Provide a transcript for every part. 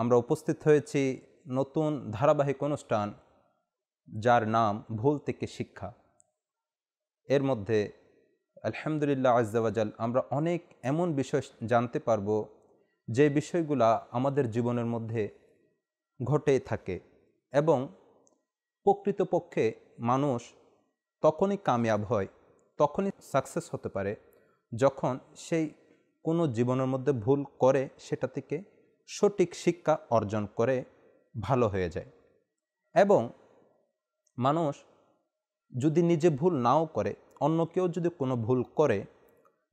আমরা উপস্থিত হয়েছি নতুন ধারাবাহিক অনুষ্ঠান যার নাম ভুল থেকে শিক্ষা এর মধ্যে আলহামদুলিল্লাহ আজদাবাজাল আমরা অনেক এমন বিষয় জানতে পারব যে বিষয়গুলা আমাদের জীবনের মধ্যে ঘটে থাকে এবং প্রকৃতপক্ষে মানুষ তখনই কামিয়াব হয় তখনই সাকসেস হতে পারে যখন সেই কোনো জীবনের মধ্যে ভুল করে সেটা থেকে সঠিক শিক্ষা অর্জন করে ভালো হয়ে যায় এবং মানুষ যদি নিজে ভুল নাও করে অন্য কেউ যদি কোনো ভুল করে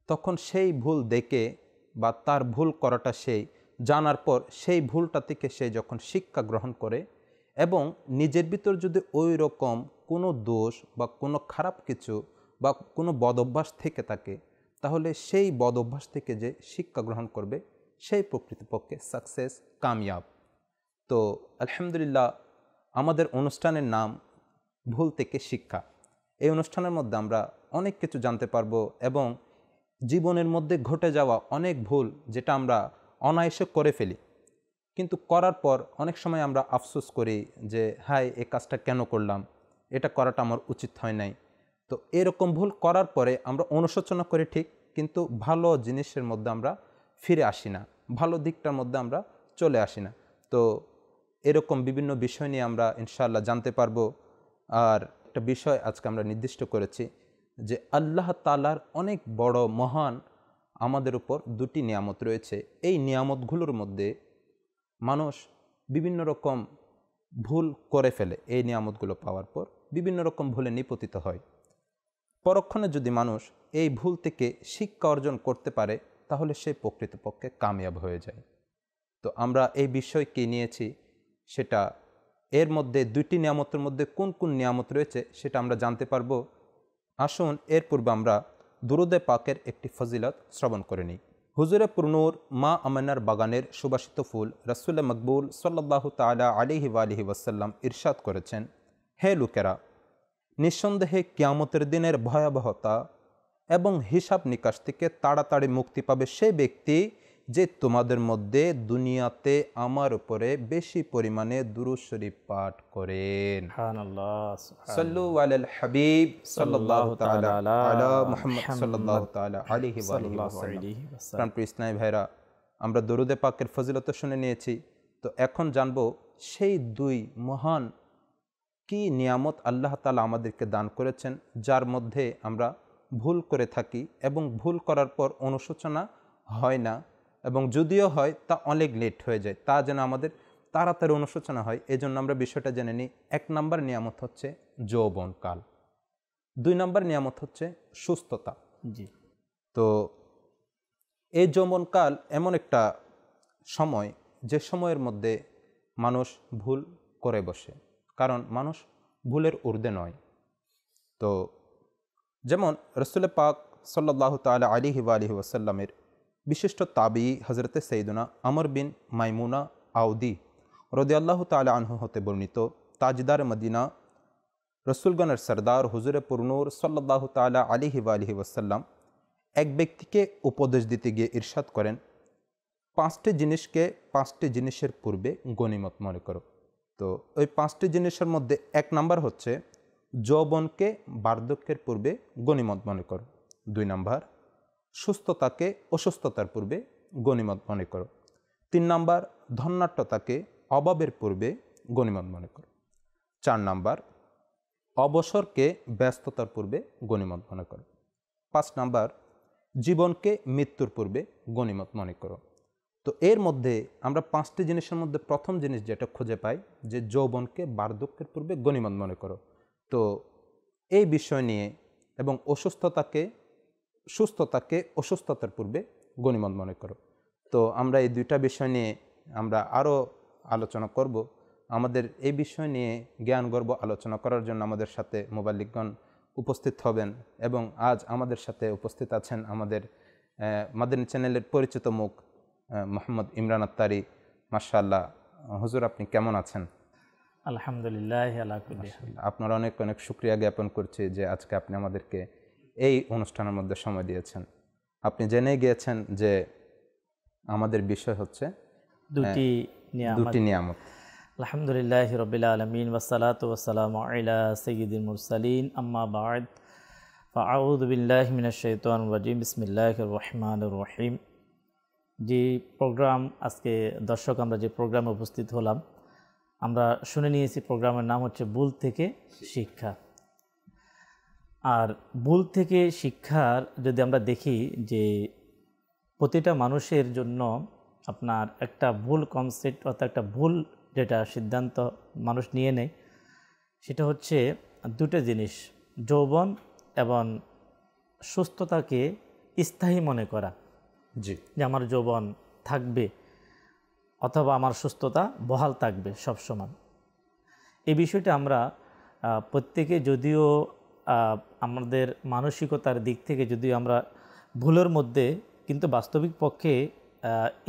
তখন সেই ভুল দেখে বা তার ভুল করাটা সেই জানার পর সেই ভুলটা থেকে সে যখন শিক্ষা গ্রহণ করে এবং নিজের ভিতর যদি ওই রকম কোনো দোষ বা কোনো খারাপ কিছু বা কোনো বদভ্যাস থেকে থাকে তাহলে সেই বদভ্যাস থেকে যে শিক্ষা গ্রহণ করবে সেই প্রকৃতপক্ষে সাকসেস কামিয়াব তো আলহামদুলিল্লাহ আমাদের অনুষ্ঠানের নাম ভুল থেকে শিক্ষা এই অনুষ্ঠানের মধ্যে আমরা অনেক কিছু জানতে পারবো এবং জীবনের মধ্যে ঘটে যাওয়া অনেক ভুল যেটা আমরা অনায়াসে করে ফেলি কিন্তু করার পর অনেক সময় আমরা আফসোস করি যে হায় এ কাজটা কেন করলাম এটা করাটা আমার উচিত হয় নাই তো এরকম ভুল করার পরে আমরা অনুশোচনা করি ঠিক কিন্তু ভালো জিনিসের মধ্যে আমরা ফিরে আসি না ভালো দিকটার মধ্যে আমরা চলে আসি না তো এরকম বিভিন্ন বিষয় নিয়ে আমরা ইনশাআল্লাহ জানতে পারবো আর একটা বিষয় আজকে আমরা নির্দিষ্ট করেছি যে আল্লাহ তালার অনেক বড় মহান আমাদের উপর দুটি নিয়ামত রয়েছে এই নিয়ামতগুলোর মধ্যে মানুষ বিভিন্ন রকম ভুল করে ফেলে এই নিয়ামতগুলো পাওয়ার পর বিভিন্ন রকম ভুলে নিপতিত হয় পরক্ষণে যদি মানুষ এই ভুল থেকে শিক্ষা অর্জন করতে পারে তাহলে সে প্রকৃতপক্ষে কামিয়াব হয়ে যায় তো আমরা এই বিষয় কী নিয়েছি সেটা এর মধ্যে দুইটি নিয়ামতের মধ্যে কোন কোন নিয়ামত রয়েছে সেটা আমরা জানতে পারব আসুন এর পূর্বে আমরা দুরুদে পাকের একটি ফজিলত শ্রবণ করে নিই হুজুরে পুরনুর মা আমানার বাগানের সুবাসিত ফুল রসুল মকবুল সাল্লাহ তালা আলিহি আলিহি ওয়াসাল্লাম ইরশাদ করেছেন হে লোকেরা নিঃসন্দেহে কিয়ামতের দিনের ভয়াবহতা এবং হিসাব নিকাশ থেকে তাড়াতাড়ি মুক্তি পাবে সেই ব্যক্তি যে তোমাদের মধ্যে দুনিয়াতে আমার উপরে বেশি পরিমাণে দুরুশরীফ পাঠ করেন হাবিব ভাইরা আমরা দরুদে পাকের ফজিলত শুনে নিয়েছি তো এখন জানবো সেই দুই মহান কি নিয়ামত আল্লাহ তালা আমাদেরকে দান করেছেন যার মধ্যে আমরা ভুল করে থাকি এবং ভুল করার পর অনুশোচনা হয় না এবং যদিও হয় তা অনেক লেট হয়ে যায় তা যেন আমাদের তাড়াতাড়ি অনুশোচনা হয় এজন্য আমরা বিষয়টা জেনে নিই এক নম্বর নিয়ামত হচ্ছে যৌবনকাল দুই নম্বর নিয়ামত হচ্ছে সুস্থতা জি তো এই যৌবনকাল এমন একটা সময় যে সময়ের মধ্যে মানুষ ভুল করে বসে কারণ মানুষ ভুলের ঊর্ধ্বে নয় তো যেমন রসুল পাক সাল্লাহ তালা আলিহি আলহি ওসাল্লামের বিশিষ্ট তাবি হজরতে সঈদুনা আমর বিন মাইমুনা আউদি আল্লাহ তালা আনহু হতে বর্ণিত তাজদার মদিনা রসুলগণের সর্দার হুজুরে পুরনুর সাল্লাহ তালা আলিহি আলহি ওসাল্লাম এক ব্যক্তিকে উপদেশ দিতে গিয়ে ইরশাদ করেন পাঁচটি জিনিসকে পাঁচটি জিনিসের পূর্বে গণিমত মনে করো তো ওই পাঁচটি জিনিসের মধ্যে এক নাম্বার হচ্ছে যৌবনকে বার্ধক্যের পূর্বে গণিমত মনে করো দুই নম্বর সুস্থতাকে অসুস্থতার পূর্বে গণিমত মনে করো তিন নম্বর ধন্যাট্যতাকে অভাবের পূর্বে গণিমত মনে করো চার নাম্বার অবসরকে ব্যস্ততার পূর্বে গণিমত মনে করো পাঁচ নাম্বার জীবনকে মৃত্যুর পূর্বে গণিমত মনে করো তো এর মধ্যে আমরা পাঁচটি জিনিসের মধ্যে প্রথম জিনিস যেটা খুঁজে পাই যে যৌবনকে বার্ধক্যের পূর্বে গণিমত মনে করো তো এই বিষয় নিয়ে এবং অসুস্থতাকে সুস্থতাকে অসুস্থতার পূর্বে গণিমত মনে করো তো আমরা এই দুইটা বিষয় নিয়ে আমরা আরও আলোচনা করব আমাদের এই বিষয় নিয়ে জ্ঞান গর্ব আলোচনা করার জন্য আমাদের সাথে মোবাইলিকগণ উপস্থিত হবেন এবং আজ আমাদের সাথে উপস্থিত আছেন আমাদের মাদানী চ্যানেলের পরিচিত মুখ মোহাম্মদ ইমরান আত্তারি মাশাল্লাহ হুজুর আপনি কেমন আছেন আলহামদুলিল্লাহ আপনার অনেক অনেক সুক্রিয়া জ্ঞাপন করছি যে আজকে আপনি আমাদেরকে এই অনুষ্ঠানের মধ্যে সময় দিয়েছেন আপনি জেনে গিয়েছেন যে আমাদের বিষয় হচ্ছে দুটি দুটি নিয়ামত আলহামদুলিল্লাহ রবিল আলমিন ওসালাত ওসালাম আলা সঈদিন মুরসালিন আম্মা বাদ ফাউদ বিল্লাহ মিনাশান রাজিম বিসমিল্লাহ রহমান রহিম যে প্রোগ্রাম আজকে দর্শক আমরা যে প্রোগ্রামে উপস্থিত হলাম আমরা শুনে নিয়েছি প্রোগ্রামের নাম হচ্ছে ভুল থেকে শিক্ষা আর ভুল থেকে শিক্ষার যদি আমরা দেখি যে প্রতিটা মানুষের জন্য আপনার একটা ভুল কনসেপ্ট অর্থাৎ একটা ভুল যেটা সিদ্ধান্ত মানুষ নিয়ে নেয় সেটা হচ্ছে দুটো জিনিস যৌবন এবং সুস্থতাকে স্থায়ী মনে করা জি যে আমার যৌবন থাকবে অথবা আমার সুস্থতা বহাল থাকবে সবসময় এই বিষয়টা আমরা প্রত্যেকে যদিও আমাদের মানসিকতার দিক থেকে যদিও আমরা ভুলের মধ্যে কিন্তু বাস্তবিক পক্ষে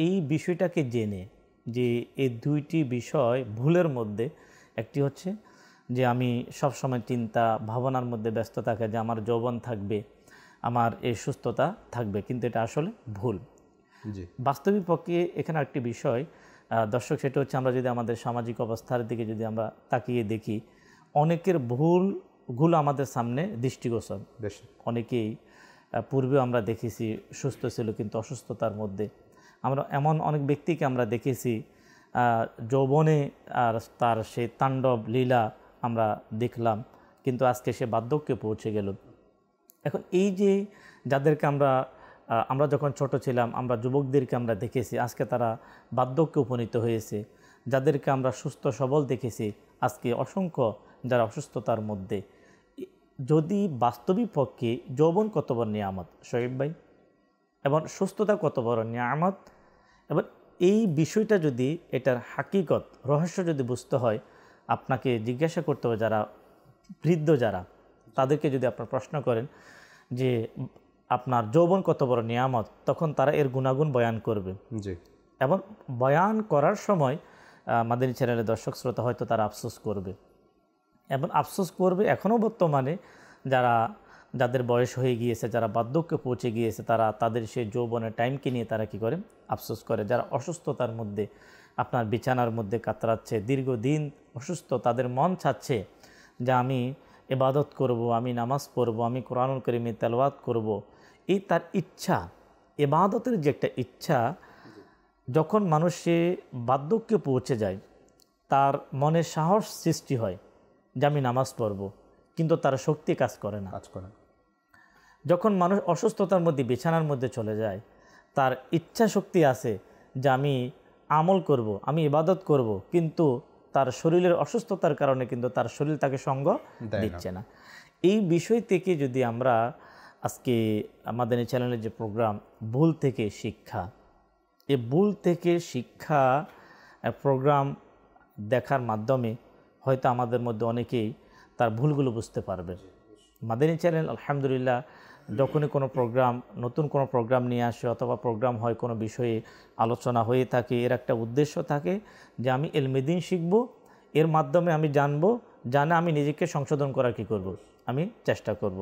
এই বিষয়টাকে জেনে যে এই দুইটি বিষয় ভুলের মধ্যে একটি হচ্ছে যে আমি সবসময় চিন্তা ভাবনার মধ্যে ব্যস্ত থাকে যে আমার যৌবন থাকবে আমার এই সুস্থতা থাকবে কিন্তু এটা আসলে ভুল বাস্তবিক পক্ষে এখানে একটি বিষয় দর্শক সেটা হচ্ছে আমরা যদি আমাদের সামাজিক অবস্থার দিকে যদি আমরা তাকিয়ে দেখি অনেকের ভুল ভুল আমাদের সামনে দৃষ্টিগোচর অনেকেই পূর্বেও আমরা দেখেছি সুস্থ ছিল কিন্তু অসুস্থতার মধ্যে আমরা এমন অনেক ব্যক্তিকে আমরা দেখেছি যৌবনে আর তার সে তাণ্ডব লীলা আমরা দেখলাম কিন্তু আজকে সে বার্ধক্যে পৌঁছে গেল এখন এই যে যাদেরকে আমরা আমরা যখন ছোট ছিলাম আমরা যুবকদেরকে আমরা দেখেছি আজকে তারা বার্ধক্যে উপনীত হয়েছে যাদেরকে আমরা সুস্থ সবল দেখেছি আজকে অসংখ্য যারা অসুস্থতার মধ্যে যদি বাস্তবিক পক্ষে যৌবন কত বড় নিয়ামত শহীব ভাই এবং সুস্থতা কত বড় নিয়ামত এবং এই বিষয়টা যদি এটার হাকিকত রহস্য যদি বুঝতে হয় আপনাকে জিজ্ঞাসা করতে হবে যারা বৃদ্ধ যারা তাদেরকে যদি আপনার প্রশ্ন করেন যে আপনার যৌবন কত বড় নিয়ামত তখন তারা এর গুণাগুণ বয়ান করবে এবং বয়ান করার সময় মাদিনী চ্যানেলের দর্শক শ্রোতা হয়তো তারা আফসোস করবে এবং আফসোস করবে এখনও বর্তমানে যারা যাদের বয়স হয়ে গিয়েছে যারা বার্ধক্যে পৌঁছে গিয়েছে তারা তাদের সেই যৌবনের টাইমকে নিয়ে তারা কি করে আফসোস করে যারা অসুস্থতার মধ্যে আপনার বিছানার মধ্যে কাতরাচ্ছে দীর্ঘদিন অসুস্থ তাদের মন ছাচ্ছে যে আমি এবাদত করব আমি নামাজ পড়ব আমি কোরআনুল করিমে তেলওয়াত করব এই তার ইচ্ছা এবাদতের যে একটা ইচ্ছা যখন মানুষে বার্ধক্যে পৌঁছে যায় তার মনে সাহস সৃষ্টি হয় যে আমি নামাজ পড়ব কিন্তু তার শক্তি কাজ করে না কাজ করে যখন মানুষ অসুস্থতার মধ্যে বিছানার মধ্যে চলে যায় তার ইচ্ছা শক্তি আছে যে আমি আমল করব আমি ইবাদত করব কিন্তু তার শরীরের অসুস্থতার কারণে কিন্তু তার শরীর তাকে সঙ্গ দিচ্ছে না এই বিষয় থেকে যদি আমরা আজকে আমাদের এই চ্যানেলের যে প্রোগ্রাম ভুল থেকে শিক্ষা এ ভুল থেকে শিক্ষা প্রোগ্রাম দেখার মাধ্যমে হয়তো আমাদের মধ্যে অনেকেই তার ভুলগুলো বুঝতে পারবে মাদানী চ্যানেল আলহামদুলিল্লাহ যখনই কোনো প্রোগ্রাম নতুন কোনো প্রোগ্রাম নিয়ে আসে অথবা প্রোগ্রাম হয় কোনো বিষয়ে আলোচনা হয়ে থাকে এর একটা উদ্দেশ্য থাকে যে আমি এলমেদিন শিখব এর মাধ্যমে আমি জানব জানে আমি নিজেকে সংশোধন করার কী করব আমি চেষ্টা করব।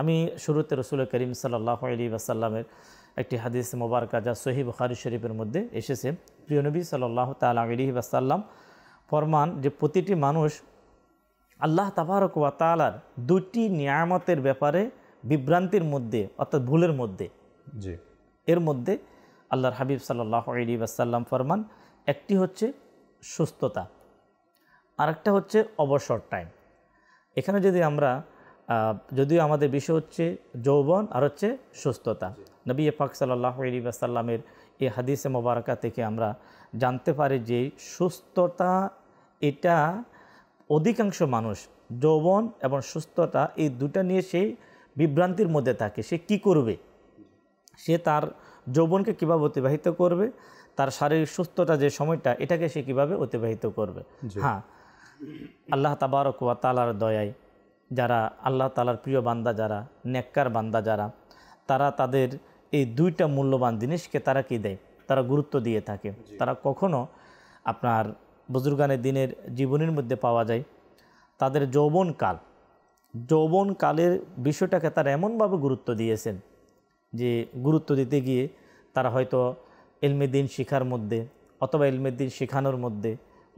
আমি শুরুতে রসুল করিম সাল্লাহ আলী আসাল্লামের একটি হাদিস মোবারকা যা সহি বুখারি শরীফের মধ্যে এসেছে প্রিয়নবী সাল্লাহ তাল আলী আসাল্লাম ফরমান যে প্রতিটি মানুষ আল্লাহ তাবারক ওয়াতালার দুটি নিয়ামতের ব্যাপারে বিভ্রান্তির মধ্যে অর্থাৎ ভুলের মধ্যে জি এর মধ্যে আল্লাহর হাবিব সাল্লাহ আলী আসাল্লাম ফরমান একটি হচ্ছে সুস্থতা আরেকটা হচ্ছে অবসর টাইম এখানে যদি আমরা যদিও আমাদের বিষয় হচ্ছে যৌবন আর হচ্ছে সুস্থতা নবী পাক সাল্লাহ আলী এই হাদিসে মোবারকা থেকে আমরা জানতে পারি যে সুস্থতা এটা অধিকাংশ মানুষ যৌবন এবং সুস্থতা এই দুটা নিয়ে সে বিভ্রান্তির মধ্যে থাকে সে কি করবে সে তার যৌবনকে কীভাবে অতিবাহিত করবে তার শারীরিক সুস্থতা যে সময়টা এটাকে সে কীভাবে অতিবাহিত করবে হ্যাঁ আল্লাহ তাবারক ওয়া তালার দয়ায় যারা আল্লাহ তালার প্রিয় বান্দা যারা নেককার বান্দা যারা তারা তাদের এই দুইটা মূল্যবান জিনিসকে তারা কী দেয় তারা গুরুত্ব দিয়ে থাকে তারা কখনো আপনার বুজুর্গানের দিনের জীবনের মধ্যে পাওয়া যায় তাদের যৌবনকাল যৌবনকালের বিষয়টাকে তারা এমনভাবে গুরুত্ব দিয়েছেন যে গুরুত্ব দিতে গিয়ে তারা হয়তো এলমেদিন শিখার মধ্যে অথবা এলমেদিন শেখানোর মধ্যে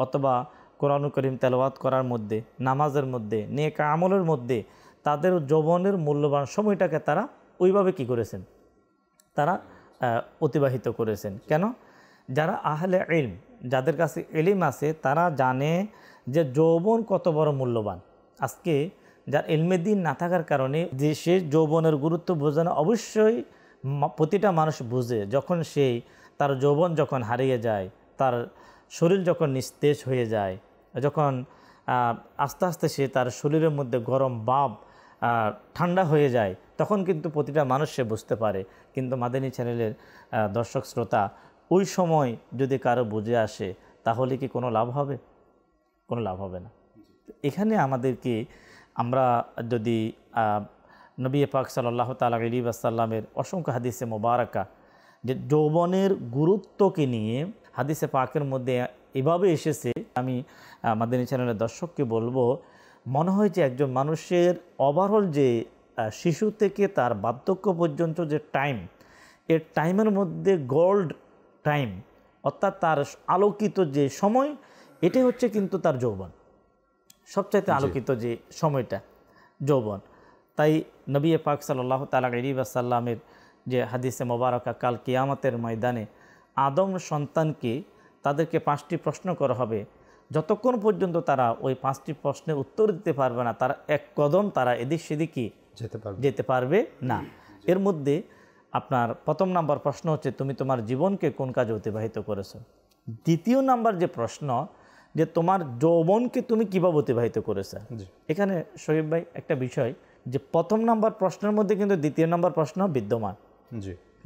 অথবা কোরআনু করিম তেলাওয়াত করার মধ্যে নামাজের মধ্যে নেক আমলের মধ্যে তাদের যৌবনের মূল্যবান সময়টাকে তারা ওইভাবে কি করেছেন তারা অতিবাহিত করেছেন কেন যারা আহলে ইলম যাদের কাছে এলিম আছে তারা জানে যে যৌবন কত বড় মূল্যবান আজকে যার এলমের দিন না থাকার কারণে যে সে যৌবনের গুরুত্ব বোঝানো অবশ্যই প্রতিটা মানুষ বুঝে যখন সেই তার যৌবন যখন হারিয়ে যায় তার শরীর যখন নিস্তেজ হয়ে যায় যখন আস্তে আস্তে সে তার শরীরের মধ্যে গরম বাপ ঠান্ডা হয়ে যায় তখন কিন্তু প্রতিটা মানুষ সে বুঝতে পারে কিন্তু মাদানী চ্যানেলের দর্শক শ্রোতা ওই সময় যদি কারো বুঝে আসে তাহলে কি কোনো লাভ হবে কোনো লাভ হবে না এখানে আমাদেরকে আমরা যদি নবী পাক সাল্লাহ তালা আলী আসাল্লামের অসংখ্য হাদিসে মোবারকা যে যৌবনের গুরুত্বকে নিয়ে হাদিসে পাকের মধ্যে এভাবে এসেছে আমি মাদিনী চ্যানেলের দর্শককে বলবো মনে হয় যে একজন মানুষের ওভারঅল যে শিশু থেকে তার বার্ধক্য পর্যন্ত যে টাইম এর টাইমের মধ্যে গোল্ড টাইম অর্থাৎ তার আলোকিত যে সময় এটাই হচ্ছে কিন্তু তার যৌবন সবচাইতে আলোকিত যে সময়টা যৌবন তাই নবী পাক সাল্লাহ তালা ইবাসাল্লামের যে হাদিসে মোবারকা কাল কিয়ামতের ময়দানে আদম সন্তানকে তাদেরকে পাঁচটি প্রশ্ন করা হবে যতক্ষণ পর্যন্ত তারা ওই পাঁচটি প্রশ্নের উত্তর দিতে পারবে না তারা এক কদম তারা এদিক সেদিকে যেতে পারবে যেতে পারবে না এর মধ্যে আপনার প্রথম নাম্বার প্রশ্ন হচ্ছে তুমি তোমার জীবনকে কোন কাজে অতিবাহিত করেছো দ্বিতীয় নাম্বার যে প্রশ্ন যে তোমার যৌবনকে তুমি কীভাবে অতিবাহিত করেছো এখানে শহীদ ভাই একটা বিষয় যে প্রথম নাম্বার প্রশ্নের মধ্যে কিন্তু দ্বিতীয় নাম্বার প্রশ্ন বিদ্যমান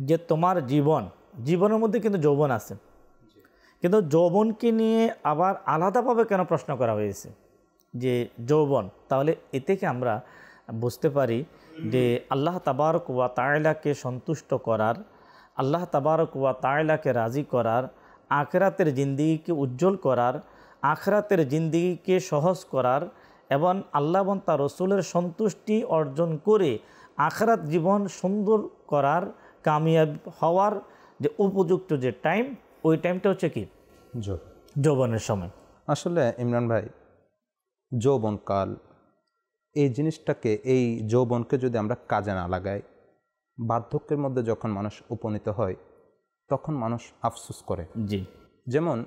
যে তোমার জীবন জীবনের মধ্যে কিন্তু যৌবন আছে কিন্তু যৌবনকে নিয়ে আবার আলাদাভাবে কেন প্রশ্ন করা হয়েছে যে যৌবন তাহলে এ থেকে আমরা বুঝতে পারি যে আল্লাহ তাবারক ওয়া তায়লাকে সন্তুষ্ট করার আল্লাহ তাবারক ওয়া তায়লাকে রাজি করার আখরাতের জিন্দিগিকে উজ্জ্বল করার আখরাতের জিন্দিগিকে সহজ করার এবং আল্লাহ এবং তার রসুলের সন্তুষ্টি অর্জন করে আখরাত জীবন সুন্দর করার কামিয়াব হওয়ার যে উপযুক্ত যে টাইম ওই টাইমটা হচ্ছে কি যৌবনের সময় আসলে ইমরান ভাই যৌবনকাল এই জিনিসটাকে এই যৌবনকে যদি আমরা কাজে না লাগাই বার্ধক্যের মধ্যে যখন মানুষ উপনীত হয় তখন মানুষ আফসুস করে জি যেমন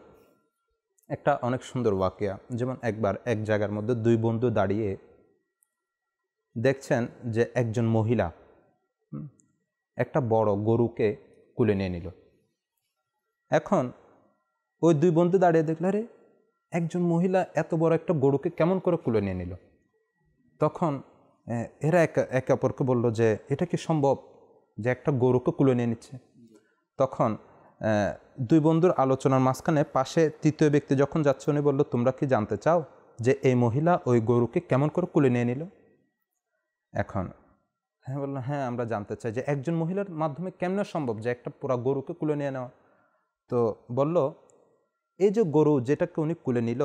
একটা অনেক সুন্দর ওয়াকিয়া যেমন একবার এক জায়গার মধ্যে দুই বন্ধু দাঁড়িয়ে দেখছেন যে একজন মহিলা একটা বড় গরুকে কুলে নিয়ে নিল এখন ওই দুই বন্ধু দাঁড়িয়ে দেখল রে একজন মহিলা এত বড় একটা গরুকে কেমন করে কুলে নিয়ে নিল তখন এরা এক একে অপরকে বলল যে এটা কি সম্ভব যে একটা গরুকে কুলে নিয়ে নিচ্ছে তখন দুই বন্ধুর আলোচনার মাঝখানে পাশে তৃতীয় ব্যক্তি যখন যাচ্ছে উনি বললো তোমরা কি জানতে চাও যে এই মহিলা ওই গরুকে কেমন করে কুলে নিয়ে নিল এখন হ্যাঁ বললো হ্যাঁ আমরা জানতে চাই যে একজন মহিলার মাধ্যমে কেমন সম্ভব যে একটা পুরা গরুকে কুলে নিয়ে নেওয়া তো বলল এই যে গরু যেটাকে উনি কুলে নিল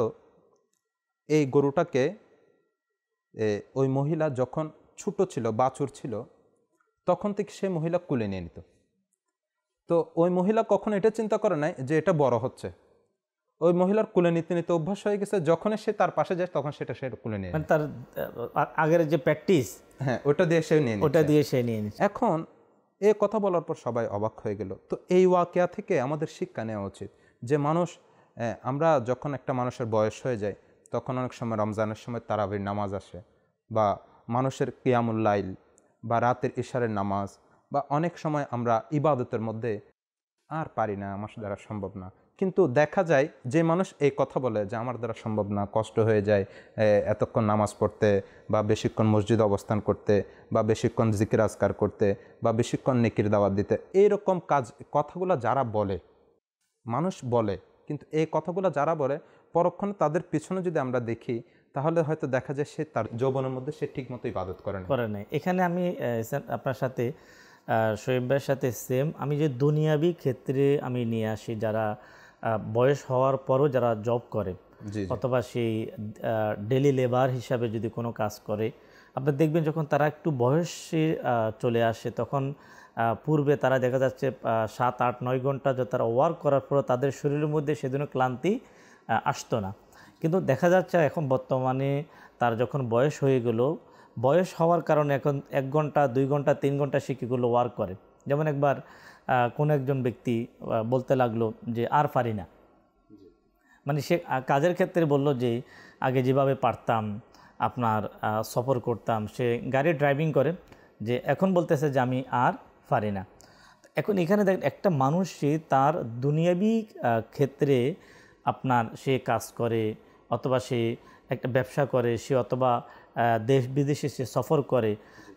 এই গরুটাকে ওই মহিলা যখন ছোট ছিল বাছুর ছিল তখন থেকে সেই মহিলা কুলে নিয়ে নিত তো ওই মহিলা কখন এটা চিন্তা করে নাই যে এটা বড় হচ্ছে ওই মহিলার কুলে নিতে নিতে অভ্যাস হয়ে গেছে যখন সে তার পাশে যায় তখন সেটা সে কুলে নিয়ে মানে তার আগের যে প্র্যাকটিস হ্যাঁ ওটা দিয়ে সে নিয়ে ওটা দিয়ে সে নিয়ে এখন এ কথা বলার পর সবাই অবাক হয়ে গেল তো এই ওয়াকিয়া থেকে আমাদের শিক্ষা নেওয়া উচিত যে মানুষ আমরা যখন একটা মানুষের বয়স হয়ে যায় তখন অনেক সময় রমজানের সময় তারাবির নামাজ আসে বা মানুষের কিয়ামুল্লাইল বা রাতের ইশারের নামাজ বা অনেক সময় আমরা ইবাদতের মধ্যে আর পারি না আমার দ্বারা সম্ভব না কিন্তু দেখা যায় যে মানুষ এই কথা বলে যে আমার দ্বারা সম্ভব না কষ্ট হয়ে যায় এতক্ষণ নামাজ পড়তে বা বেশিক্ষণ মসজিদ অবস্থান করতে বা বেশিক্ষণ জিকির আজকার করতে বা বেশিক্ষণ নিকির দাওয়াত দিতে এইরকম কাজ কথাগুলো যারা বলে মানুষ বলে কিন্তু এই কথাগুলো যারা বলে পরক্ষণে তাদের পিছনে যদি আমরা দেখি তাহলে হয়তো দেখা যায় সে তার যৌবনের মধ্যে সে মতো ইবাদত করে না করে নাই এখানে আমি আপনার সাথে শোয়েব সাথে সেম আমি যে দুনিয়াবি ক্ষেত্রে আমি নিয়ে আসি যারা বয়স হওয়ার পরও যারা জব করে অথবা সেই ডেলি লেবার হিসাবে যদি কোনো কাজ করে আপনি দেখবেন যখন তারা একটু বয়সে চলে আসে তখন পূর্বে তারা দেখা যাচ্ছে সাত আট নয় ঘন্টা তারা ওয়ার্ক করার পরও তাদের শরীরের মধ্যে সেদিনও ক্লান্তি আসতো না কিন্তু দেখা যাচ্ছে এখন বর্তমানে তার যখন বয়স হয়ে গেল বয়স হওয়ার কারণে এখন এক ঘন্টা দুই ঘন্টা তিন ঘন্টা সে কীগুলো ওয়ার্ক করে যেমন একবার কোনো একজন ব্যক্তি বলতে লাগলো যে আর পারি না মানে সে কাজের ক্ষেত্রে বলল যে আগে যেভাবে পারতাম আপনার সফর করতাম সে গাড়ি ড্রাইভিং করে যে এখন বলতেছে যে আমি আর পারি না এখন এখানে দেখ একটা মানুষ সে তার দুনিয়াবি ক্ষেত্রে আপনার সে কাজ করে অথবা সে একটা ব্যবসা করে সে অথবা দেশ বিদেশে সে সফর করে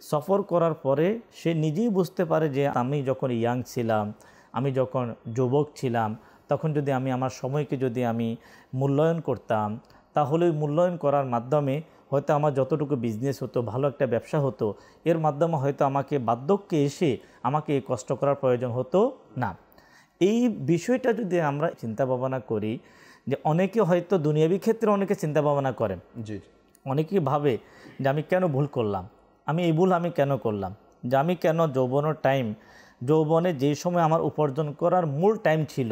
সফর করার পরে সে নিজেই বুঝতে পারে যে আমি যখন ইয়াং ছিলাম আমি যখন যুবক ছিলাম তখন যদি আমি আমার সময়কে যদি আমি মূল্যায়ন করতাম তাহলে মূল্যায়ন করার মাধ্যমে হয়তো আমার যতটুকু বিজনেস হতো ভালো একটা ব্যবসা হতো এর মাধ্যমে হয়তো আমাকে বার্ধক্যে এসে আমাকে কষ্ট করার প্রয়োজন হতো না এই বিষয়টা যদি আমরা চিন্তা ভাবনা করি যে অনেকে হয়তো দুনিয়াবী ক্ষেত্রে অনেকে চিন্তা ভাবনা করেন জি অনেকেই ভাবে যে আমি কেন ভুল করলাম আমি এই ভুল আমি কেন করলাম যে আমি কেন যৌবনের টাইম যৌবনে যে সময় আমার উপার্জন করার মূল টাইম ছিল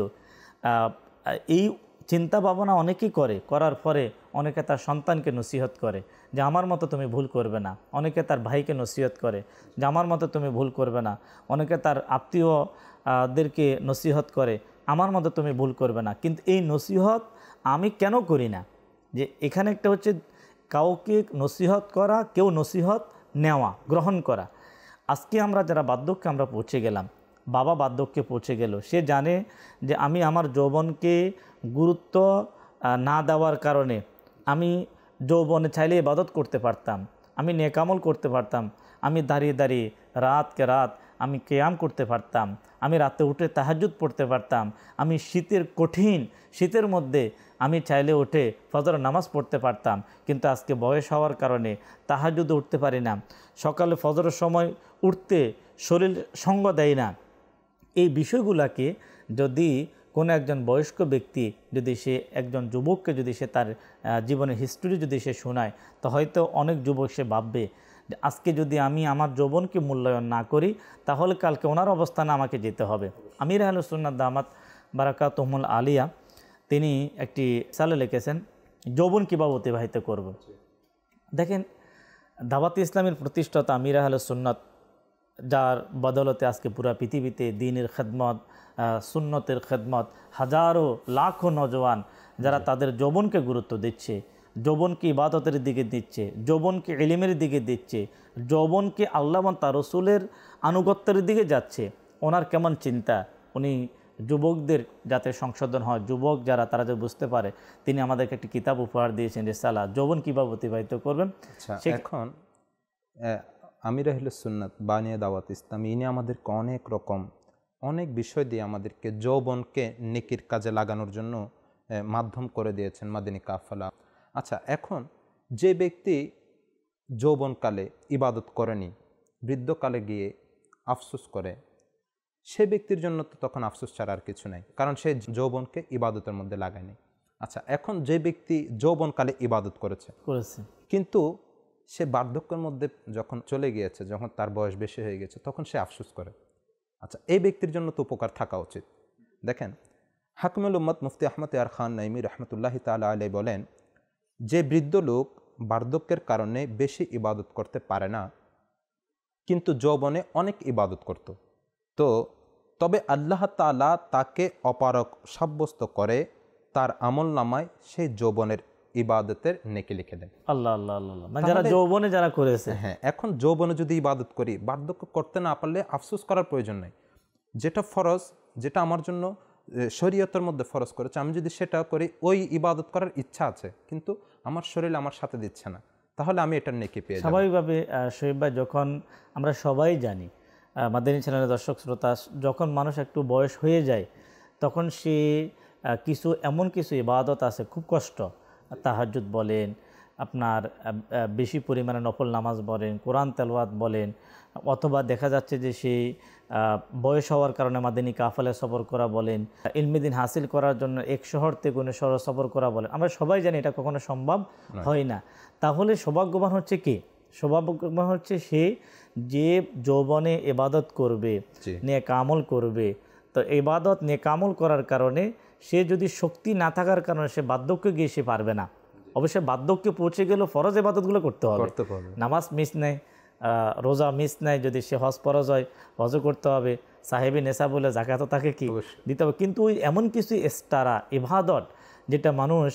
এই চিন্তা ভাবনা অনেকেই করে করার পরে অনেকে তার সন্তানকে নসিহত করে যে আমার মতো তুমি ভুল করবে না অনেকে তার ভাইকে নসিহত করে যে আমার মতো তুমি ভুল করবে না অনেকে তার আত্মীয়দেরকে নসিহত করে আমার মতো তুমি ভুল করবে না কিন্তু এই নসিহত আমি কেন করি না যে এখানে একটা হচ্ছে কাউকে নসিহত করা কেউ নসিহত নেওয়া গ্রহণ করা আজকে আমরা যারা বার্ধক্যে আমরা পৌঁছে গেলাম বাবা বার্ধক্যে পৌঁছে গেল সে জানে যে আমি আমার যৌবনকে গুরুত্ব না দেওয়ার কারণে আমি যৌবনে চাইলে ইবাদত করতে পারতাম আমি নেকামল করতে পারতাম আমি দাঁড়িয়ে দাঁড়িয়ে রাতকে রাত আমি কেয়াম করতে পারতাম আমি রাতে উঠে তাহাজুদ পড়তে পারতাম আমি শীতের কঠিন শীতের মধ্যে আমি চাইলে উঠে ফজর নামাজ পড়তে পারতাম কিন্তু আজকে বয়স হওয়ার কারণে তাহাজুদ উঠতে পারি না সকালে ফজরের সময় উঠতে শরীর সঙ্গ দেয় না এই বিষয়গুলোকে যদি কোনো একজন বয়স্ক ব্যক্তি যদি সে একজন যুবককে যদি সে তার জীবনের হিস্টোরি যদি সে শোনায় তো হয়তো অনেক যুবক সে ভাববে আজকে যদি আমি আমার যৌবনকে মূল্যায়ন না করি তাহলে কালকে ওনার অবস্থানে আমাকে যেতে হবে আমির সুন্নাদ দামাত বারাকা তহমুল আলিয়া তিনি একটি সালে লিখেছেন যৌবন কীভাবে অতিবাহিত করব দেখেন দাওয়াত ইসলামের প্রতিষ্ঠাতা আমির আহল সুন্নত যার বদলতে আজকে পুরা পৃথিবীতে দিনের খেদমত সুন্নতের খেদমত হাজারো লাখো নজওয়ান যারা তাদের যৌবনকে গুরুত্ব দিচ্ছে যৌবনকে ইবাদতের দিকে দিচ্ছে যৌবনকে এলিমের দিকে দিচ্ছে যৌবনকে আল্লাহ তার রসুলের আনুগত্যের দিকে যাচ্ছে ওনার কেমন চিন্তা উনি যুবকদের যাতে সংশোধন হয় যুবক যারা তারা যে বুঝতে পারে তিনি আমাদেরকে একটি কিতাব উপহার দিয়েছেন সালা যৌবন কীভাবে অতিবাহিত করবেন আচ্ছা, এখন আমির সুন্নাত বানিয়ে দাওয়াত ইসলাম ইনি আমাদেরকে অনেক রকম অনেক বিষয় দিয়ে আমাদেরকে যৌবনকে নেকির কাজে লাগানোর জন্য মাধ্যম করে দিয়েছেন মাদিনী কাফালা আচ্ছা এখন যে ব্যক্তি যৌবনকালে ইবাদত করেনি বৃদ্ধকালে গিয়ে আফসোস করে সে ব্যক্তির জন্য তো তখন আফসোস ছাড়া আর কিছু নাই কারণ সে যৌবনকে ইবাদতের মধ্যে লাগায়নি আচ্ছা এখন যে ব্যক্তি যৌবনকালে ইবাদত করেছে করেছে কিন্তু সে বার্ধক্যের মধ্যে যখন চলে গিয়েছে যখন তার বয়স বেশি হয়ে গেছে তখন সে আফসোস করে আচ্ছা এই ব্যক্তির জন্য তো উপকার থাকা উচিত দেখেন হাকিমুল উম্মদ মুফতি আহমদ আর খান নাইমি রহমতুল্লাহ তাল আলাই বলেন যে বৃদ্ধ লোক বার্ধক্যের কারণে বেশি ইবাদত করতে পারে না কিন্তু যৌবনে অনেক ইবাদত করত তো তবে আল্লাহ তালা তাকে অপারক সাব্যস্ত করে তার আমল নামায় সেই যৌবনের ইবাদতের নেকি লিখে দেন আল্লাহ আল্লাহ আল্লাহ মানে যারা যৌবনে যারা করেছে হ্যাঁ এখন যৌবনে যদি ইবাদত করি বার্ধক্য করতে না পারলে আফসোস করার প্রয়োজন নেই যেটা ফরজ যেটা আমার জন্য শরীয়তের মধ্যে ফরজ করেছে আমি যদি সেটা করি ওই ইবাদত করার ইচ্ছা আছে কিন্তু আমার শরীর আমার সাথে দিচ্ছে না তাহলে আমি এটার নেকি পেয়ে স্বাভাবিকভাবে শহীদ ভাই যখন আমরা সবাই জানি মাদানী চ্যানেলের দর্শক শ্রোতা যখন মানুষ একটু বয়স হয়ে যায় তখন সে কিছু এমন কিছু ইবাদত আছে খুব কষ্ট তাহাজুদ বলেন আপনার বেশি পরিমাণে নফল নামাজ বলেন কোরআন তেলওয়াত বলেন অথবা দেখা যাচ্ছে যে সে বয়স হওয়ার কারণে মাদিনী কাফালে সফর করা বলেন ইলমিদিন হাসিল করার জন্য এক শহর থেকে অন্য শহরে সফর করা বলেন আমরা সবাই জানি এটা কখনো সম্ভব হয় না তাহলে সৌভাগ্যবান হচ্ছে কে সৌভাগ্যবান হচ্ছে সে যে যৌবনে এবাদত করবে নিয়ে কামল করবে তো এবাদত নিয়ে কামল করার কারণে সে যদি শক্তি না থাকার কারণে সে বার্ধক্য গিয়ে সে পারবে না অবশ্যই বার্ধক্যে পৌঁছে গেলেও ফরজ এবাদতগুলো করতে হবে নামাজ মিস নেই রোজা মিস নেয় যদি সে হজ ফরজ হয় হজও করতে হবে সাহেবি নেশা বলে জাকাতও তাকে কি দিতে হবে কিন্তু ওই এমন কিছু এস্তারা ইবাদত যেটা মানুষ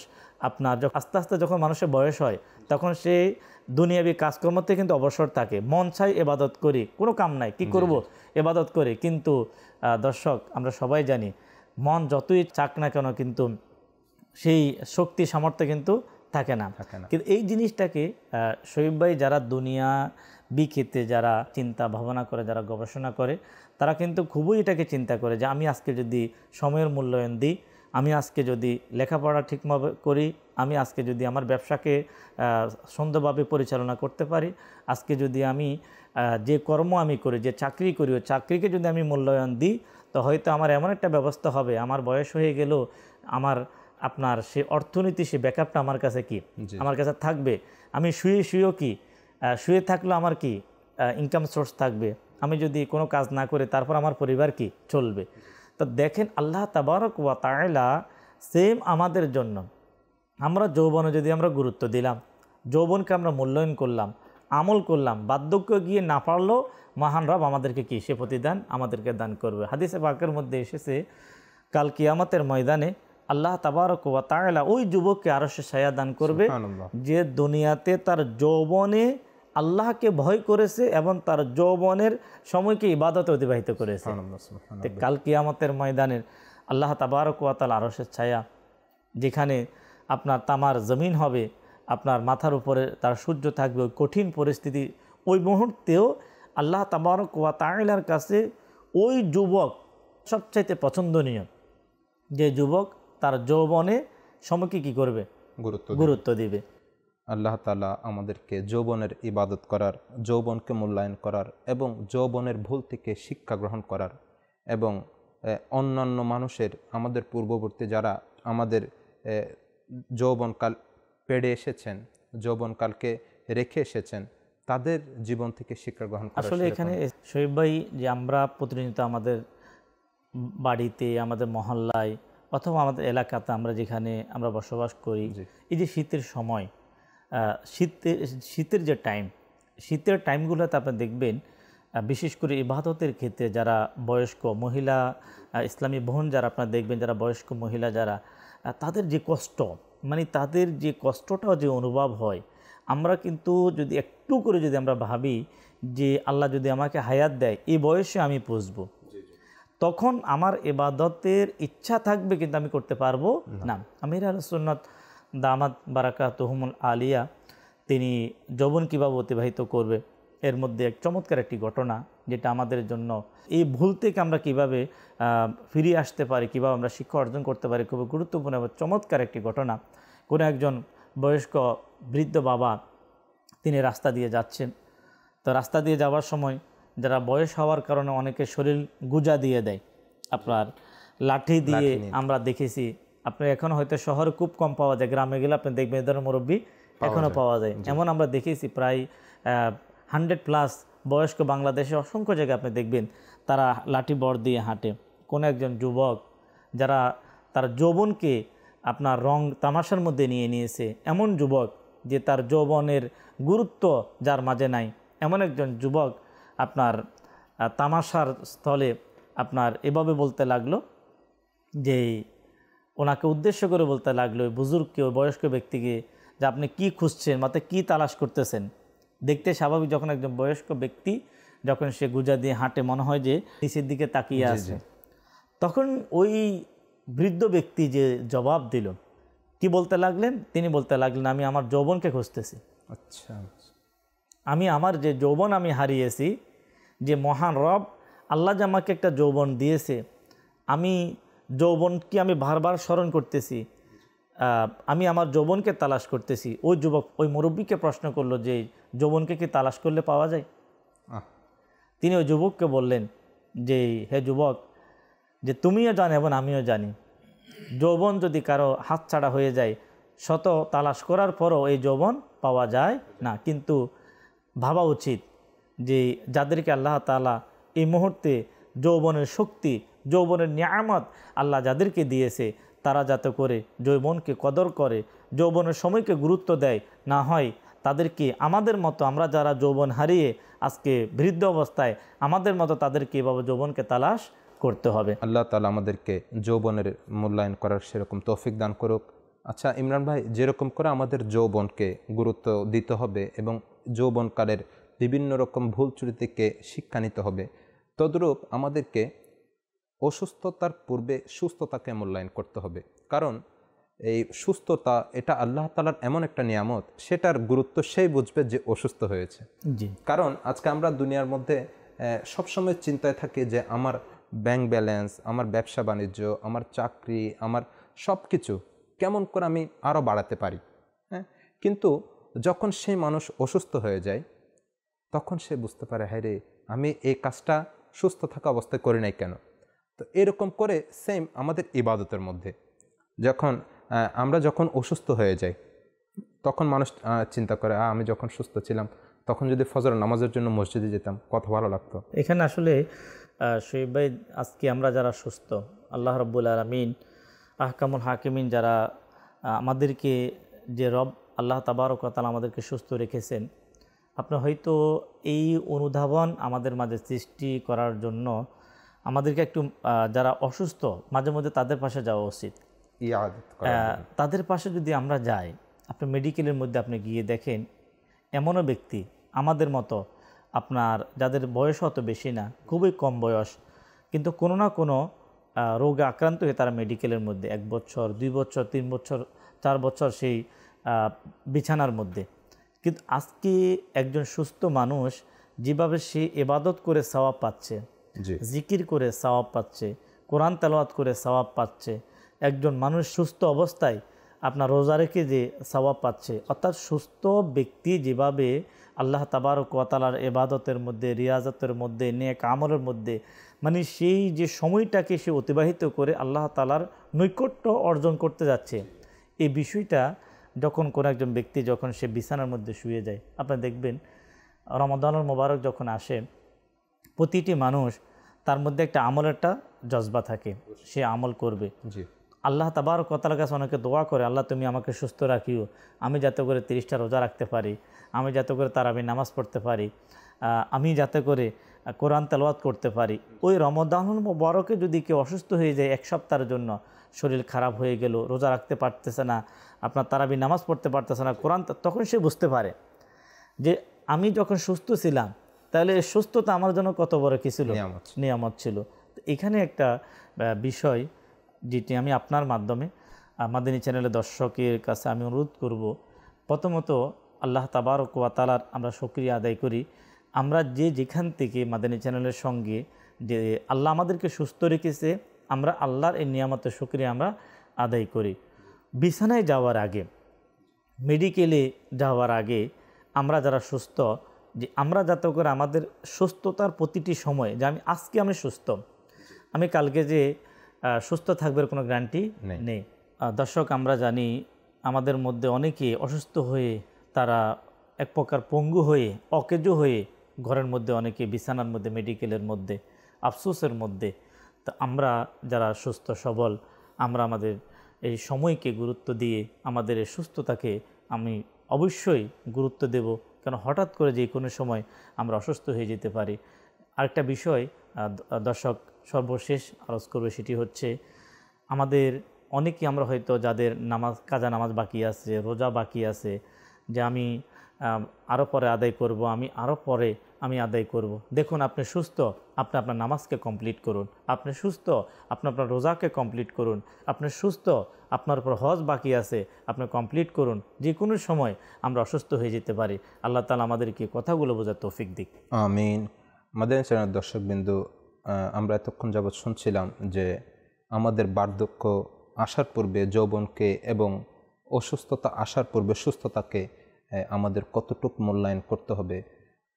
আপনার যখন আস্তে আস্তে যখন মানুষের বয়স হয় তখন সে দুনিয়াবি কাজকর্ম থেকে কিন্তু অবসর থাকে মন চাই এবাদত করি কোনো কাম নাই কি করব এবাদত করি কিন্তু দর্শক আমরা সবাই জানি মন যতই চাক না কেন কিন্তু সেই শক্তি সামর্থ্য কিন্তু থাকে না কিন্তু এই জিনিসটাকে শৈব ভাই যারা দুনিয়া বিক্ষেত্রে যারা চিন্তা ভাবনা করে যারা গবেষণা করে তারা কিন্তু খুবই এটাকে চিন্তা করে যে আমি আজকে যদি সময়ের মূল্যায়ন দিই আমি আজকে যদি লেখাপড়া ঠিকভাবে করি আমি আজকে যদি আমার ব্যবসাকে সুন্দরভাবে পরিচালনা করতে পারি আজকে যদি আমি যে কর্ম আমি করি যে চাকরি করি ও চাকরিকে যদি আমি মূল্যায়ন দিই তো হয়তো আমার এমন একটা ব্যবস্থা হবে আমার বয়স হয়ে গেলেও আমার আপনার সে অর্থনীতি সে ব্যাকআপটা আমার কাছে কি আমার কাছে থাকবে আমি শুয়ে শুয়েও কি শুয়ে থাকলেও আমার কি ইনকাম সোর্স থাকবে আমি যদি কোনো কাজ না করে তারপর আমার পরিবার কি চলবে তো দেখেন আল্লাহ তাবারক ওয়া তায়লা সেম আমাদের জন্য আমরা যৌবনে যদি আমরা গুরুত্ব দিলাম যৌবনকে আমরা মূল্যায়ন করলাম আমল করলাম বার্ধক্য গিয়ে না পারলেও মহান রব আমাদেরকে কী সে প্রতিদান আমাদেরকে দান করবে হাদিসে বাক্যের মধ্যে এসেছে কাল কিয়ামতের ময়দানে আল্লাহ তাবারক ওয়া তাহলা ওই যুবককে আরো সে সায়া দান করবে যে দুনিয়াতে তার যৌবনে আল্লাহকে ভয় করেছে এবং তার যৌবনের সময়কে ইবাদতে অতিবাহিত করেছে কাল আমাদের ময়দানের আল্লাহ তাবারক ওয়া আরসের ছায়া যেখানে আপনার তামার জমিন হবে আপনার মাথার উপরে তার সূর্য থাকবে ওই কঠিন পরিস্থিতি ওই মুহূর্তেও আল্লাহ তাবারক ওয়া কাছে ওই যুবক সবচাইতে পছন্দনীয় যে যুবক তার যৌবনে সময়কে কী করবে গুরুত্ব গুরুত্ব দিবে আল্লাহ তালা আমাদেরকে যৌবনের ইবাদত করার যৌবনকে মূল্যায়ন করার এবং যৌবনের ভুল থেকে শিক্ষা গ্রহণ করার এবং অন্যান্য মানুষের আমাদের পূর্ববর্তী যারা আমাদের যৌবনকাল পেড়ে এসেছেন যৌবনকালকে রেখে এসেছেন তাদের জীবন থেকে শিক্ষা গ্রহণ আসলে এখানে শৈব ভাই যে আমরা প্রতিনিয়ত আমাদের বাড়িতে আমাদের মহল্লায় অথবা আমাদের এলাকাতে আমরা যেখানে আমরা বসবাস করি এই যে শীতের সময় শীতের শীতের যে টাইম শীতের টাইমগুলোতে আপনি দেখবেন বিশেষ করে ইবাদতের ক্ষেত্রে যারা বয়স্ক মহিলা ইসলামী বোন যারা আপনারা দেখবেন যারা বয়স্ক মহিলা যারা তাদের যে কষ্ট মানে তাদের যে কষ্টটাও যে অনুভব হয় আমরা কিন্তু যদি একটু করে যদি আমরা ভাবি যে আল্লাহ যদি আমাকে হায়াত দেয় এই বয়সে আমি পুষবো তখন আমার এবাদতের ইচ্ছা থাকবে কিন্তু আমি করতে পারবো না আমির আল সুন্নত দামাত বারাকা তহমুল আলিয়া তিনি যৌবন কীভাবে অতিবাহিত করবে এর মধ্যে এক চমৎকার একটি ঘটনা যেটা আমাদের জন্য এই ভুল থেকে আমরা কিভাবে ফিরে আসতে পারি কিভাবে আমরা শিক্ষা অর্জন করতে পারি খুবই গুরুত্বপূর্ণ এবং চমৎকার একটি ঘটনা কোনো একজন বয়স্ক বৃদ্ধ বাবা তিনি রাস্তা দিয়ে যাচ্ছেন তো রাস্তা দিয়ে যাওয়ার সময় যারা বয়স হওয়ার কারণে অনেকে শরীর গুজা দিয়ে দেয় আপনার লাঠি দিয়ে আমরা দেখেছি আপনি এখন হয়তো শহরে খুব কম পাওয়া যায় গ্রামে গেলে আপনি দেখবেন এদের মুরব্বী এখনও পাওয়া যায় এমন আমরা দেখেছি প্রায় হান্ড্রেড প্লাস বয়স্ক বাংলাদেশে অসংখ্য জায়গায় আপনি দেখবেন তারা লাঠি বর দিয়ে হাঁটে কোনো একজন যুবক যারা তার যৌবনকে আপনার রং তামাশার মধ্যে নিয়ে নিয়েছে এমন যুবক যে তার যৌবনের গুরুত্ব যার মাঝে নাই এমন একজন যুবক আপনার তামাশার স্থলে আপনার এভাবে বলতে লাগলো যে ওনাকে উদ্দেশ্য করে বলতে লাগলো বুজুর্গকে ওই বয়স্ক ব্যক্তিকে যে আপনি কি খুঁজছেন মাথায় কি তালাশ করতেছেন দেখতে স্বাভাবিক যখন একজন বয়স্ক ব্যক্তি যখন সে গুজা দিয়ে হাঁটে মনে হয় যে নিচের দিকে তাকিয়ে আসে তখন ওই বৃদ্ধ ব্যক্তি যে জবাব দিল কি বলতে লাগলেন তিনি বলতে লাগলেন আমি আমার যৌবনকে খুঁজতেছি আচ্ছা, আচ্ছা। আমি আমার যে যৌবন আমি হারিয়েছি যে মহান রব আল্লাহ যে আমাকে একটা যৌবন দিয়েছে আমি যৌবনকে আমি বারবার স্মরণ করতেছি আমি আমার যৌবনকে তালাশ করতেছি ওই যুবক ওই মুরব্বীকে প্রশ্ন করলো যে যৌবনকে কি তালাশ করলে পাওয়া যায় তিনি ওই যুবককে বললেন যে হে যুবক যে তুমিও জানো এবং আমিও জানি যৌবন যদি কারো হাতছাড়া হয়ে যায় শত তালাশ করার পরও এই যৌবন পাওয়া যায় না কিন্তু ভাবা উচিত যে যাদেরকে আল্লাহ তালা এই মুহূর্তে যৌবনের শক্তি যৌবনের নিয়ামত আল্লাহ যাদেরকে দিয়েছে তারা যাতে করে যৌবনকে কদর করে যৌবনের সময়কে গুরুত্ব দেয় না হয় তাদেরকে আমাদের মতো আমরা যারা যৌবন হারিয়ে আজকে বৃদ্ধ অবস্থায় আমাদের মতো তাদেরকে এভাবে যৌবনকে তালাশ করতে হবে আল্লাহ তালা আমাদেরকে যৌবনের মূল্যায়ন করার সেরকম তৌফিক দান করুক আচ্ছা ইমরান ভাই যেরকম করে আমাদের যৌবনকে গুরুত্ব দিতে হবে এবং যৌবনকালের বিভিন্ন রকম ভুল চুরি থেকে শিক্ষা নিতে হবে তদরূপ আমাদেরকে অসুস্থতার পূর্বে সুস্থতাকে মূল্যায়ন করতে হবে কারণ এই সুস্থতা এটা আল্লাহ তালার এমন একটা নিয়ামত সেটার গুরুত্ব সেই বুঝবে যে অসুস্থ হয়েছে কারণ আজকে আমরা দুনিয়ার মধ্যে সবসময় চিন্তায় থাকি যে আমার ব্যাংক ব্যালেন্স আমার ব্যবসা বাণিজ্য আমার চাকরি আমার সব কিছু কেমন করে আমি আরও বাড়াতে পারি হ্যাঁ কিন্তু যখন সেই মানুষ অসুস্থ হয়ে যায় তখন সে বুঝতে পারে হ্যাঁ রে আমি এই কাজটা সুস্থ থাকা অবস্থায় করি নাই কেন তো এরকম করে সেম আমাদের ইবাদতের মধ্যে যখন আমরা যখন অসুস্থ হয়ে যাই তখন মানুষ চিন্তা করে আমি যখন সুস্থ ছিলাম তখন যদি ফজর নামাজের জন্য মসজিদে যেতাম কত ভালো লাগতো এখানে আসলে শহীদ ভাই আজকে আমরা যারা সুস্থ আল্লাহ রব্বুল আলমিন আহকামুল হাকিমিন যারা আমাদেরকে যে রব আল্লাহ তাবারকাতাল আমাদেরকে সুস্থ রেখেছেন আপনার হয়তো এই অনুধাবন আমাদের মাঝে সৃষ্টি করার জন্য আমাদেরকে একটু যারা অসুস্থ মাঝে মধ্যে তাদের পাশে যাওয়া উচিত তাদের পাশে যদি আমরা যাই আপনি মেডিকেলের মধ্যে আপনি গিয়ে দেখেন এমনও ব্যক্তি আমাদের মতো আপনার যাদের বয়স অত বেশি না খুবই কম বয়স কিন্তু কোনো না কোনো রোগে আক্রান্ত হয়ে তারা মেডিকেলের মধ্যে এক বছর দুই বছর তিন বছর চার বছর সেই বিছানার মধ্যে কিন্তু আজকে একজন সুস্থ মানুষ যেভাবে সে এবাদত করে সওয়াব পাচ্ছে জিকির করে সওয়াব পাচ্ছে কোরআন তেলাওয়াত করে সওয়াব পাচ্ছে একজন মানুষ সুস্থ অবস্থায় আপনার রোজা রেখে যে সওয়াব পাচ্ছে অর্থাৎ সুস্থ ব্যক্তি যেভাবে আল্লাহ তাবার কতালার এবাদতের মধ্যে রিয়াজতের মধ্যে নেক আমলের মধ্যে মানে সেই যে সময়টাকে সে অতিবাহিত করে আল্লাহ তালার নৈকট্য অর্জন করতে যাচ্ছে এই বিষয়টা যখন কোনো একজন ব্যক্তি যখন সে বিছানার মধ্যে শুয়ে যায় আপনারা দেখবেন রমাদানুল মোবারক যখন আসে প্রতিটি মানুষ তার মধ্যে একটা আমলের একটা জজবা থাকে সে আমল করবে আল্লাহ তাবার কতাল কাছে অনেকে দোয়া করে আল্লাহ তুমি আমাকে সুস্থ রাখিও আমি যাতে করে তিরিশটা রোজা রাখতে পারি আমি যাতে করে তার আমি নামাজ পড়তে পারি আমি যাতে করে কোরআন তেলওয়াত করতে পারি ওই রমদানুল মোবারকে যদি কেউ অসুস্থ হয়ে যায় এক সপ্তাহের জন্য শরীর খারাপ হয়ে গেল রোজা রাখতে পারতেছে না আপনার তারাবি নামাজ পড়তে পারতেছে না কোরআন তখন সে বুঝতে পারে যে আমি যখন সুস্থ ছিলাম তাহলে সুস্থতা আমার জন্য কত বড় কি ছিল নিয়ামত ছিল এখানে একটা বিষয় যেটি আমি আপনার মাধ্যমে মাদিনী চ্যানেলের দর্শকের কাছে আমি অনুরোধ করব প্রথমত আল্লাহ তাবারক তালার আমরা সক্রিয় আদায় করি আমরা যে যেখান থেকে মাদানী চ্যানেলের সঙ্গে যে আল্লাহ আমাদেরকে সুস্থ রেখেছে আমরা আল্লাহর এই নিয়ামতের সুক্রিয়া আমরা আদায় করি বিছানায় যাওয়ার আগে মেডিকেলে যাওয়ার আগে আমরা যারা সুস্থ যে আমরা যাতে করে আমাদের সুস্থতার প্রতিটি সময় যে আমি আজকে আমি সুস্থ আমি কালকে যে সুস্থ থাকবে কোনো গ্যারান্টি নেই দর্শক আমরা জানি আমাদের মধ্যে অনেকে অসুস্থ হয়ে তারা এক প্রকার পঙ্গু হয়ে অকেজো হয়ে ঘরের মধ্যে অনেকে বিছানার মধ্যে মেডিকেলের মধ্যে আফসোসের মধ্যে তো আমরা যারা সুস্থ সবল আমরা আমাদের এই সময়কে গুরুত্ব দিয়ে আমাদের এই সুস্থতাকে আমি অবশ্যই গুরুত্ব দেব কেন হঠাৎ করে যে কোনো সময় আমরা অসুস্থ হয়ে যেতে পারি আরেকটা বিষয় দর্শক সর্বশেষ আরজ করবে সেটি হচ্ছে আমাদের অনেকে আমরা হয়তো যাদের নামাজ কাজা নামাজ বাকি আছে রোজা বাকি আছে যে আমি আরও পরে আদায় করব আমি আরও পরে আমি আদায় করব। দেখুন আপনি সুস্থ আপনি আপনার নামাজকে কমপ্লিট করুন আপনি সুস্থ আপনি আপনার রোজাকে কমপ্লিট করুন আপনি সুস্থ আপনার উপর হজ বাকি আছে আপনি কমপ্লিট করুন যে কোনো সময় আমরা অসুস্থ হয়ে যেতে পারি আল্লাহ তালা আমাদেরকে কথাগুলো বোঝার তৌফিক দিক আমিন আমাদের চ্যানেল দর্শকবিন্দু আমরা এতক্ষণ যাবৎ শুনছিলাম যে আমাদের বার্ধক্য আসার পূর্বে যৌবনকে এবং অসুস্থতা আসার পূর্বে সুস্থতাকে আমাদের কতটুক মূল্যায়ন করতে হবে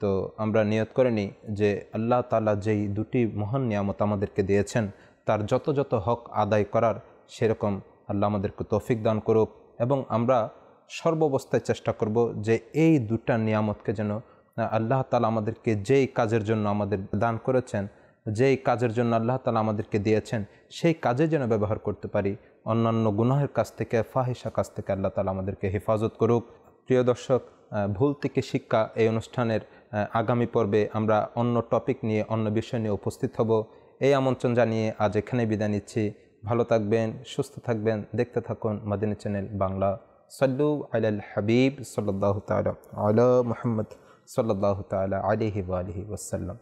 তো আমরা নিয়ত করে নিই যে আল্লাহ তালা যেই দুটি মহান নিয়ামত আমাদেরকে দিয়েছেন তার যত যত হক আদায় করার সেরকম আল্লাহ আমাদেরকে তৌফিক দান করুক এবং আমরা সর্বাবস্থায় চেষ্টা করব যে এই দুটা নিয়ামতকে যেন আল্লাহ তালা আমাদেরকে যেই কাজের জন্য আমাদের দান করেছেন যেই কাজের জন্য আল্লাহ তালা আমাদেরকে দিয়েছেন সেই কাজে যেন ব্যবহার করতে পারি অন্যান্য গুনাহের কাছ থেকে ফাহিসা কাছ থেকে আল্লাহ তালা আমাদেরকে হেফাজত করুক প্রিয় দর্শক ভুল থেকে শিক্ষা এই অনুষ্ঠানের আগামী পর্বে আমরা অন্য টপিক নিয়ে অন্য বিষয় নিয়ে উপস্থিত হব এই আমন্ত্রণ জানিয়ে আজ এখানে বিদায় নিচ্ছি ভালো থাকবেন সুস্থ থাকবেন দেখতে থাকুন মাদিনী চ্যানেল বাংলা সল্লু আল হাবিব সাল্লাহ তাল আল মোহাম্মদ সাল্লাহ তাল আলিহি আলহি ওসাল্লাম